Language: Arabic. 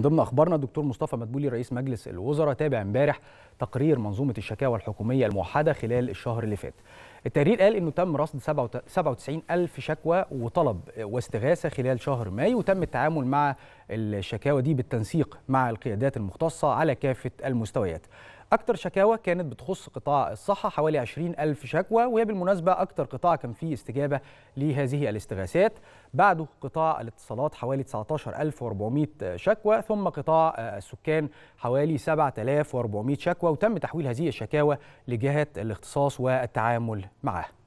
من ضمن اخبارنا الدكتور مصطفى مدبولي رئيس مجلس الوزراء تابع امبارح تقرير منظومه الشكاوى الحكوميه الموحده خلال الشهر اللي فات. التقرير قال انه تم رصد 97 الف شكوى وطلب واستغاثه خلال شهر مايو وتم التعامل مع الشكاوى دي بالتنسيق مع القيادات المختصة على كافة المستويات أكتر شكاوى كانت بتخص قطاع الصحة حوالي 20 ألف شكوى وهي بالمناسبة أكتر قطاع كان فيه استجابة لهذه الاستغاثات بعده قطاع الاتصالات حوالي 19400 شكوى ثم قطاع السكان حوالي 7400 شكوى وتم تحويل هذه الشكاوى لجهة الاختصاص والتعامل معها